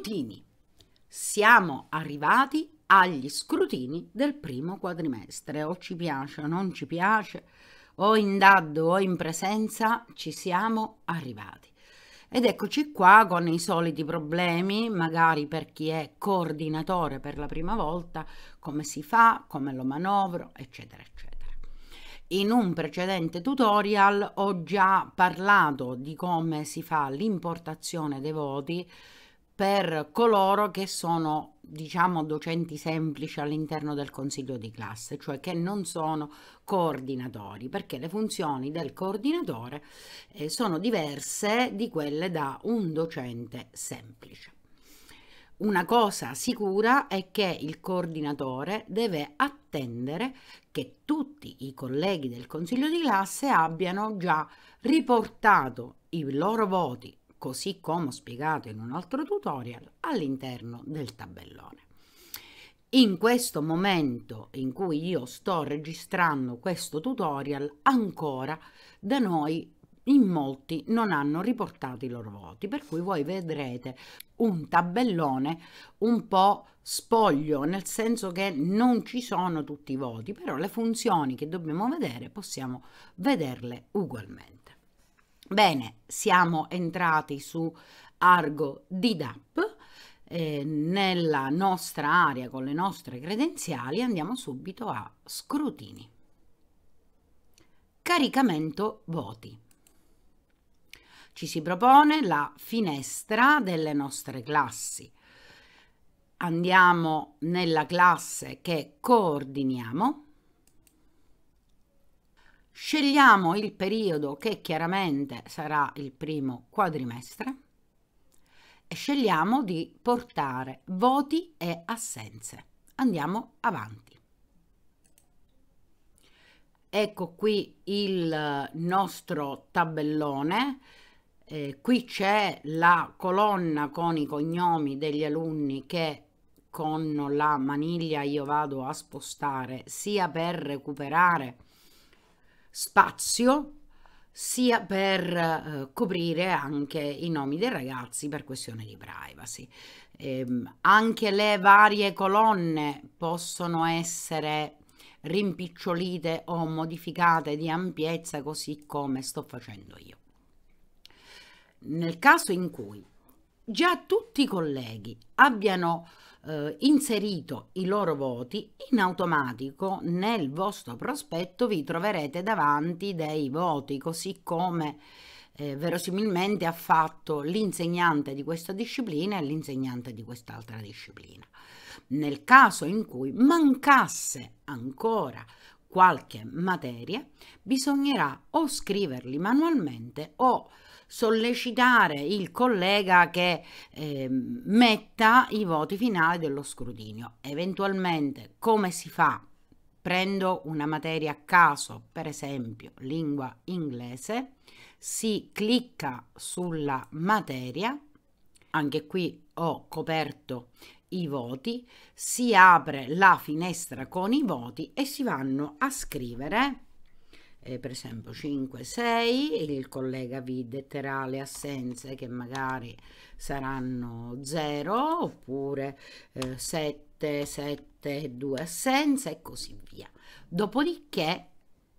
Scrutini. Siamo arrivati agli scrutini del primo quadrimestre, o ci piace o non ci piace, o in daddo o in presenza, ci siamo arrivati. Ed eccoci qua con i soliti problemi, magari per chi è coordinatore per la prima volta, come si fa, come lo manovro, eccetera, eccetera. In un precedente tutorial ho già parlato di come si fa l'importazione dei voti per coloro che sono diciamo docenti semplici all'interno del consiglio di classe, cioè che non sono coordinatori, perché le funzioni del coordinatore eh, sono diverse di quelle da un docente semplice. Una cosa sicura è che il coordinatore deve attendere che tutti i colleghi del consiglio di classe abbiano già riportato i loro voti così come ho spiegato in un altro tutorial, all'interno del tabellone. In questo momento in cui io sto registrando questo tutorial, ancora da noi in molti non hanno riportato i loro voti, per cui voi vedrete un tabellone un po' spoglio, nel senso che non ci sono tutti i voti, però le funzioni che dobbiamo vedere possiamo vederle ugualmente. Bene, siamo entrati su Argo DDAP. Eh, nella nostra area con le nostre credenziali andiamo subito a scrutini. Caricamento voti. Ci si propone la finestra delle nostre classi. Andiamo nella classe che coordiniamo Scegliamo il periodo che chiaramente sarà il primo quadrimestre e scegliamo di portare voti e assenze. Andiamo avanti. Ecco qui il nostro tabellone. Eh, qui c'è la colonna con i cognomi degli alunni che con la maniglia io vado a spostare sia per recuperare spazio sia per eh, coprire anche i nomi dei ragazzi per questione di privacy. Eh, anche le varie colonne possono essere rimpicciolite o modificate di ampiezza così come sto facendo io. Nel caso in cui già tutti i colleghi abbiano eh, inserito i loro voti, in automatico nel vostro prospetto vi troverete davanti dei voti, così come eh, verosimilmente ha fatto l'insegnante di questa disciplina e l'insegnante di quest'altra disciplina. Nel caso in cui mancasse ancora qualche materia, bisognerà o scriverli manualmente o sollecitare il collega che eh, metta i voti finali dello scrutinio. Eventualmente come si fa? Prendo una materia a caso, per esempio lingua inglese, si clicca sulla materia, anche qui ho coperto i voti, si apre la finestra con i voti e si vanno a scrivere eh, per esempio 5, 6, il collega detterà le assenze che magari saranno 0 oppure eh, 7, 7, 2 assenze e così via. Dopodiché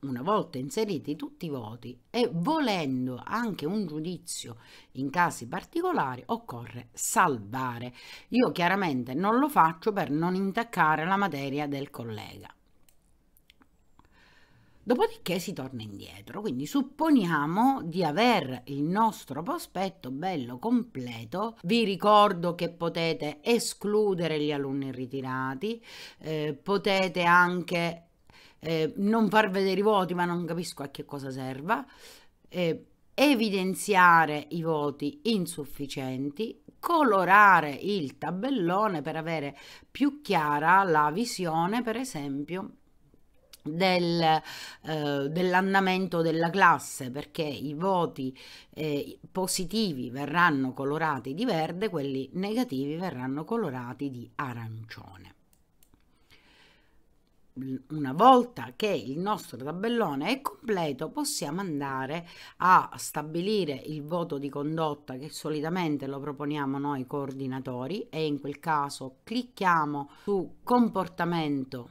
una volta inseriti tutti i voti e volendo anche un giudizio in casi particolari occorre salvare. Io chiaramente non lo faccio per non intaccare la materia del collega. Dopodiché si torna indietro, quindi supponiamo di aver il nostro prospetto bello completo. Vi ricordo che potete escludere gli alunni ritirati, eh, potete anche eh, non far vedere i voti, ma non capisco a che cosa serva, eh, evidenziare i voti insufficienti, colorare il tabellone per avere più chiara la visione, per esempio, del, eh, dell'andamento della classe perché i voti eh, positivi verranno colorati di verde, quelli negativi verranno colorati di arancione. Una volta che il nostro tabellone è completo possiamo andare a stabilire il voto di condotta che solitamente lo proponiamo noi coordinatori e in quel caso clicchiamo su comportamento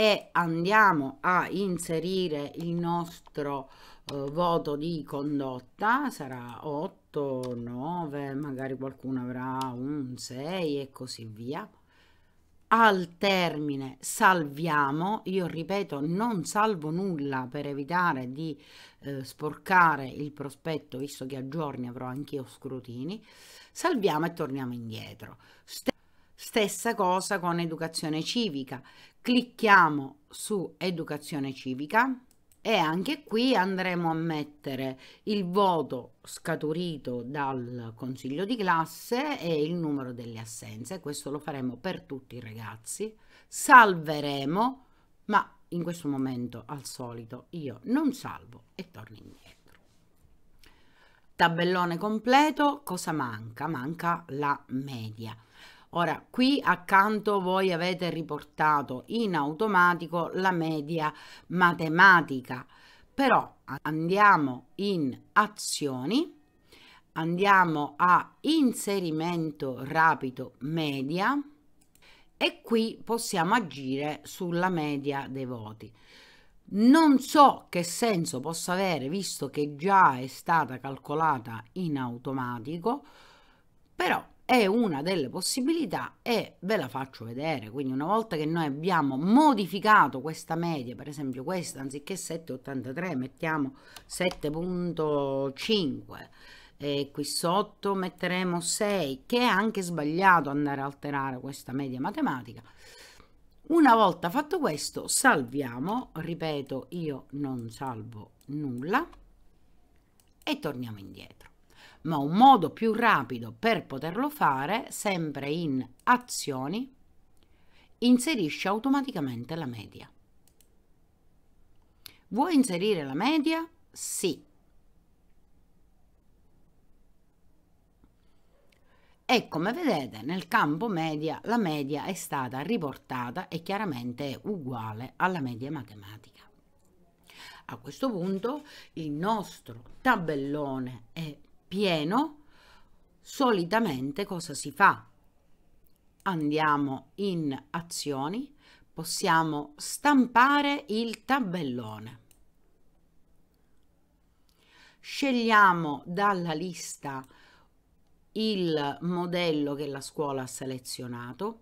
e andiamo a inserire il nostro eh, voto di condotta sarà 8 9 magari qualcuno avrà un 6 e così via al termine salviamo io ripeto non salvo nulla per evitare di eh, sporcare il prospetto visto che a giorni avrò anch'io scrutini salviamo e torniamo indietro stessa cosa con educazione civica clicchiamo su educazione civica e anche qui andremo a mettere il voto scaturito dal consiglio di classe e il numero delle assenze questo lo faremo per tutti i ragazzi salveremo ma in questo momento al solito io non salvo e torno indietro tabellone completo cosa manca manca la media Ora, qui accanto voi avete riportato in automatico la media matematica, però andiamo in azioni, andiamo a inserimento rapido media e qui possiamo agire sulla media dei voti. Non so che senso possa avere visto che già è stata calcolata in automatico, però è una delle possibilità e ve la faccio vedere. Quindi una volta che noi abbiamo modificato questa media, per esempio questa, anziché 7,83 mettiamo 7,5 e qui sotto metteremo 6, che è anche sbagliato andare a alterare questa media matematica. Una volta fatto questo salviamo, ripeto io non salvo nulla e torniamo indietro ma un modo più rapido per poterlo fare, sempre in azioni, inserisce automaticamente la media. Vuoi inserire la media? Sì. E come vedete nel campo media la media è stata riportata e chiaramente è uguale alla media matematica. A questo punto il nostro tabellone è pieno, solitamente cosa si fa? Andiamo in azioni, possiamo stampare il tabellone. Scegliamo dalla lista il modello che la scuola ha selezionato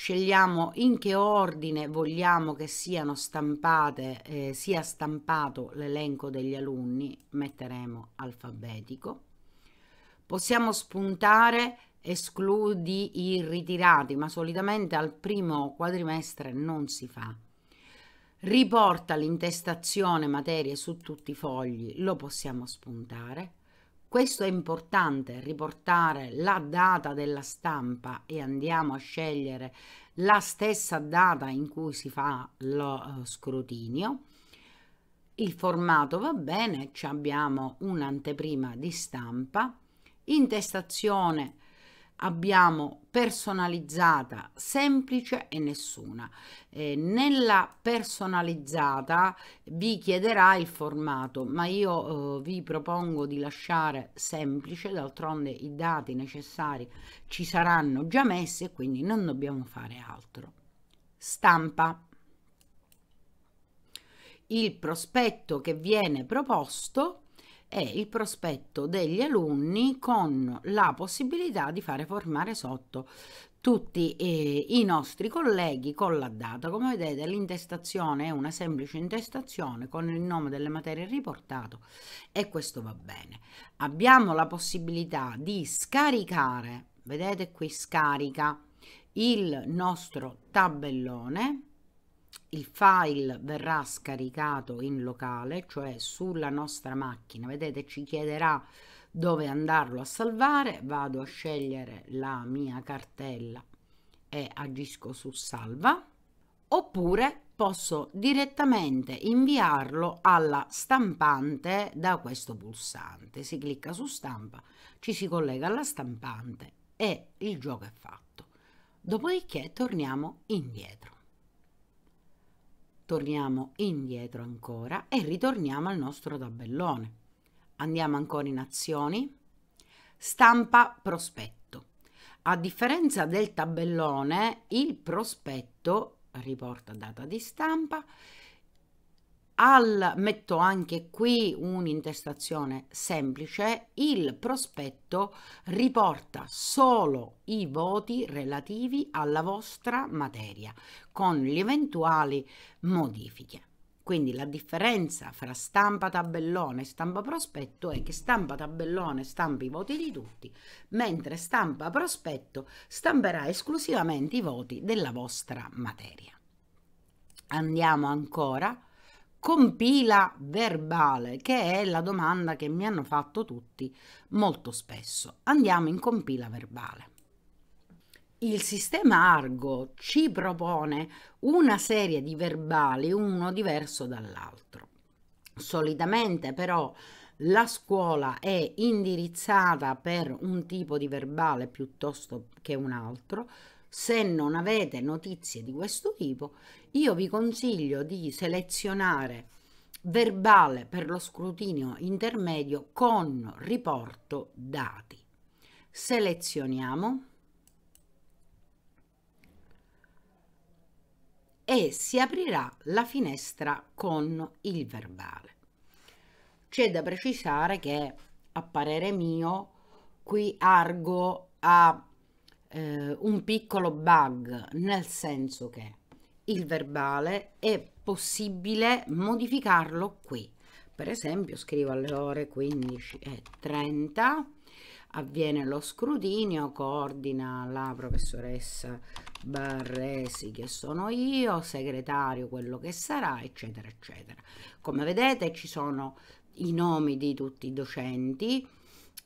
scegliamo in che ordine vogliamo che siano stampate, eh, sia stampato l'elenco degli alunni, metteremo alfabetico. Possiamo spuntare escludi i ritirati, ma solitamente al primo quadrimestre non si fa. Riporta l'intestazione materie su tutti i fogli, lo possiamo spuntare. Questo è importante, riportare la data della stampa e andiamo a scegliere la stessa data in cui si fa lo eh, scrutinio. Il formato va bene, abbiamo un'anteprima di stampa, intestazione abbiamo personalizzata, semplice e nessuna. Eh, nella personalizzata vi chiederà il formato, ma io eh, vi propongo di lasciare semplice, d'altronde i dati necessari ci saranno già messi e quindi non dobbiamo fare altro. Stampa. Il prospetto che viene proposto è il prospetto degli alunni con la possibilità di fare formare sotto tutti eh, i nostri colleghi con la data. Come vedete l'intestazione è una semplice intestazione con il nome delle materie riportato e questo va bene. Abbiamo la possibilità di scaricare, vedete qui scarica il nostro tabellone il file verrà scaricato in locale, cioè sulla nostra macchina. Vedete, ci chiederà dove andarlo a salvare. Vado a scegliere la mia cartella e agisco su salva. Oppure posso direttamente inviarlo alla stampante da questo pulsante. Si clicca su stampa, ci si collega alla stampante e il gioco è fatto. Dopodiché torniamo indietro torniamo indietro ancora e ritorniamo al nostro tabellone. Andiamo ancora in azioni, stampa prospetto. A differenza del tabellone, il prospetto riporta data di stampa al, metto anche qui un'intestazione semplice, il prospetto riporta solo i voti relativi alla vostra materia con le eventuali modifiche. Quindi la differenza fra stampa tabellone e stampa prospetto è che stampa tabellone stampa i voti di tutti, mentre stampa prospetto stamperà esclusivamente i voti della vostra materia. Andiamo ancora compila verbale, che è la domanda che mi hanno fatto tutti molto spesso. Andiamo in compila verbale. Il sistema Argo ci propone una serie di verbali, uno diverso dall'altro. Solitamente però la scuola è indirizzata per un tipo di verbale piuttosto che un altro, se non avete notizie di questo tipo, io vi consiglio di selezionare verbale per lo scrutinio intermedio con riporto dati. Selezioniamo e si aprirà la finestra con il verbale. C'è da precisare che a parere mio qui Argo ha eh, un piccolo bug, nel senso che il verbale è possibile modificarlo qui. Per esempio scrivo alle ore 15.30, avviene lo scrutinio, coordina la professoressa Barresi che sono io, segretario quello che sarà, eccetera, eccetera. Come vedete ci sono i nomi di tutti i docenti,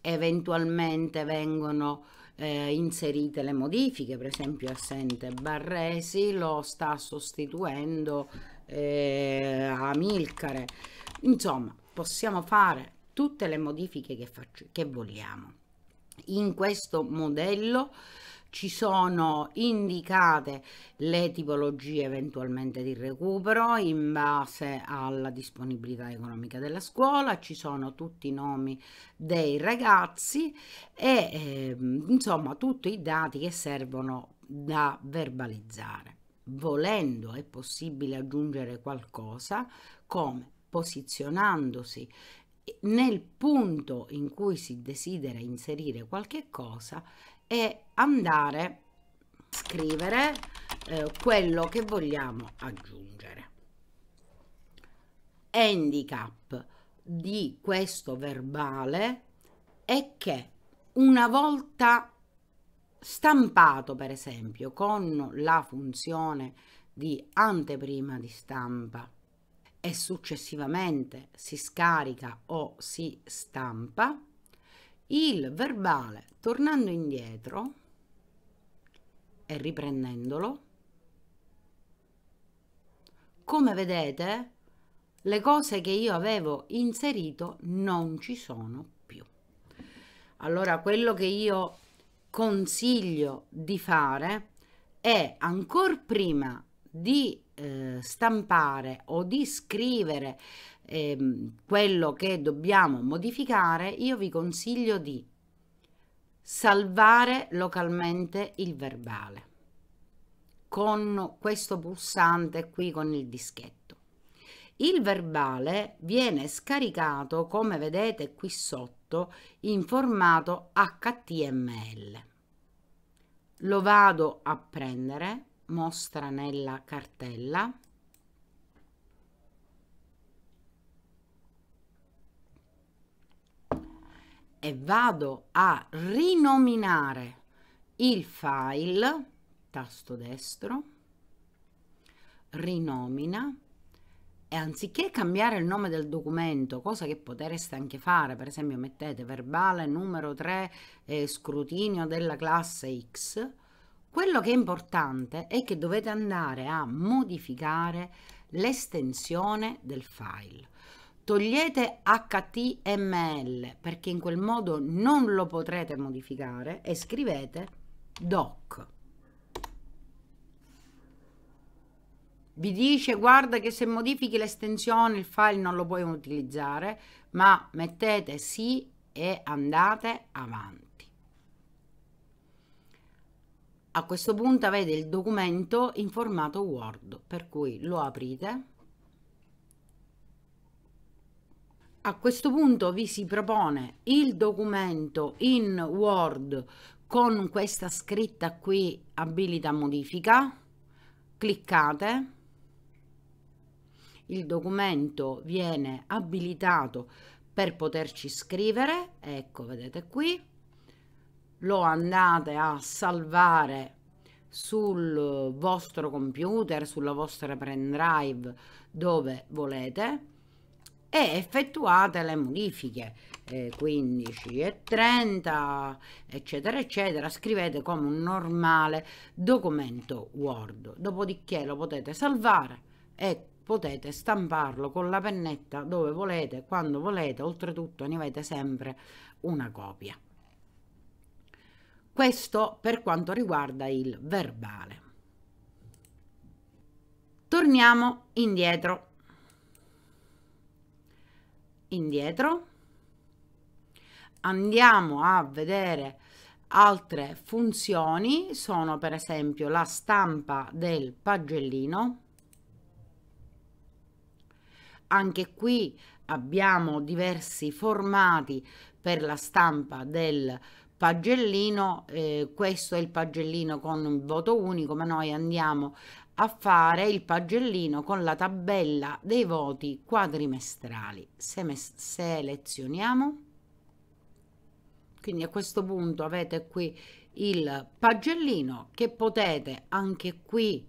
eventualmente vengono eh, inserite le modifiche, per esempio assente Barresi, lo sta sostituendo eh, Amilcare, insomma possiamo fare tutte le modifiche che, faccio, che vogliamo in questo modello ci sono indicate le tipologie eventualmente di recupero in base alla disponibilità economica della scuola, ci sono tutti i nomi dei ragazzi e eh, insomma tutti i dati che servono da verbalizzare. Volendo è possibile aggiungere qualcosa come posizionandosi nel punto in cui si desidera inserire qualche cosa e andare a scrivere eh, quello che vogliamo aggiungere. Handicap di questo verbale è che una volta stampato per esempio con la funzione di anteprima di stampa e successivamente si scarica o si stampa il verbale tornando indietro e riprendendolo, come vedete le cose che io avevo inserito non ci sono più. Allora quello che io consiglio di fare è ancora prima di eh, stampare o di scrivere eh, quello che dobbiamo modificare, io vi consiglio di salvare localmente il verbale con questo pulsante qui con il dischetto. Il verbale viene scaricato, come vedete qui sotto, in formato HTML. Lo vado a prendere mostra nella cartella e vado a rinominare il file tasto destro rinomina e anziché cambiare il nome del documento, cosa che potreste anche fare, per esempio mettete verbale numero 3 eh, scrutinio della classe X, quello che è importante è che dovete andare a modificare l'estensione del file. Togliete HTML perché in quel modo non lo potrete modificare e scrivete doc. vi dice guarda che se modifichi l'estensione il file non lo puoi utilizzare ma mettete sì e andate avanti a questo punto avete il documento in formato Word, per cui lo aprite. A questo punto vi si propone il documento in Word con questa scritta qui abilita modifica. Cliccate. Il documento viene abilitato per poterci scrivere, ecco vedete qui, lo andate a salvare sul vostro computer, sulla vostra pendrive, dove volete e effettuate le modifiche eh, 15 e 30 eccetera eccetera scrivete come un normale documento word dopodiché lo potete salvare e potete stamparlo con la pennetta dove volete quando volete oltretutto ne avete sempre una copia questo per quanto riguarda il verbale. Torniamo indietro. Indietro. Andiamo a vedere altre funzioni, sono per esempio la stampa del pagellino. Anche qui abbiamo diversi formati per la stampa del pagellino pagellino, eh, questo è il pagellino con un voto unico, ma noi andiamo a fare il pagellino con la tabella dei voti quadrimestrali. Se selezioniamo, quindi a questo punto avete qui il pagellino che potete anche qui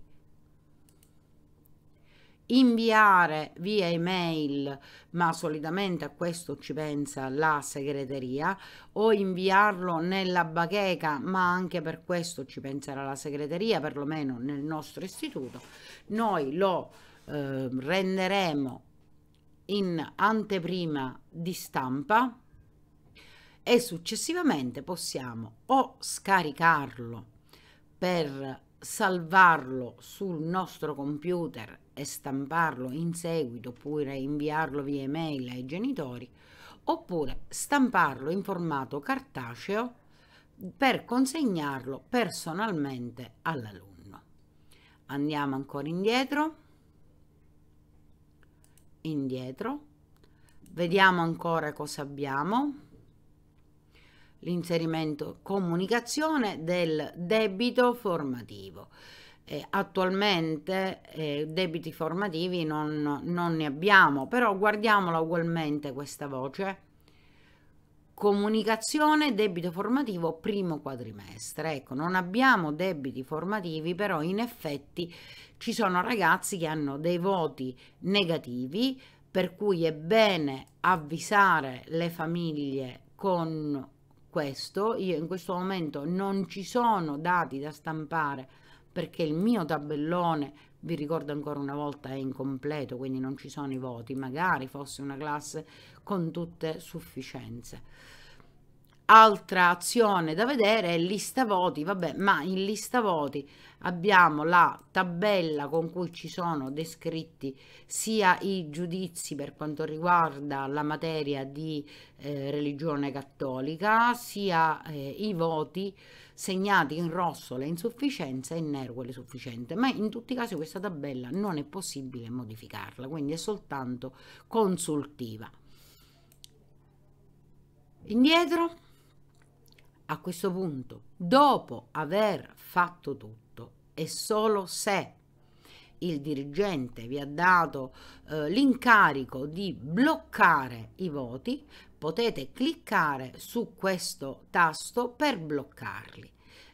inviare via email, ma solitamente a questo ci pensa la segreteria, o inviarlo nella bacheca, ma anche per questo ci penserà la segreteria, perlomeno nel nostro istituto, noi lo eh, renderemo in anteprima di stampa e successivamente possiamo o scaricarlo per salvarlo sul nostro computer e stamparlo in seguito oppure inviarlo via email ai genitori oppure stamparlo in formato cartaceo per consegnarlo personalmente all'alunno. Andiamo ancora indietro, indietro, vediamo ancora cosa abbiamo l'inserimento comunicazione del debito formativo. Eh, attualmente eh, debiti formativi non, non ne abbiamo, però guardiamola ugualmente questa voce. Comunicazione debito formativo primo quadrimestre. Ecco, non abbiamo debiti formativi, però in effetti ci sono ragazzi che hanno dei voti negativi, per cui è bene avvisare le famiglie con questo, io in questo momento non ci sono dati da stampare perché il mio tabellone, vi ricordo ancora una volta, è incompleto, quindi non ci sono i voti, magari fosse una classe con tutte sufficienze. Altra azione da vedere è lista voti, vabbè, ma in lista voti abbiamo la tabella con cui ci sono descritti sia i giudizi per quanto riguarda la materia di eh, religione cattolica, sia eh, i voti segnati in rosso le insufficienze e in nero quelle sufficienti, ma in tutti i casi questa tabella non è possibile modificarla, quindi è soltanto consultiva. Indietro a questo punto, dopo aver fatto tutto, e solo se il dirigente vi ha dato eh, l'incarico di bloccare i voti, potete cliccare su questo tasto per bloccarli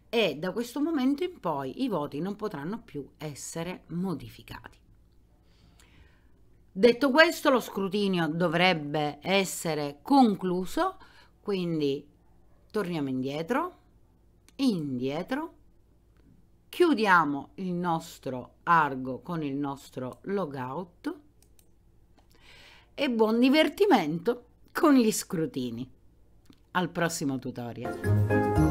e da questo momento in poi i voti non potranno più essere modificati. Detto questo, lo scrutinio dovrebbe essere concluso, quindi torniamo indietro, indietro, chiudiamo il nostro argo con il nostro logout e buon divertimento con gli scrutini. Al prossimo tutorial.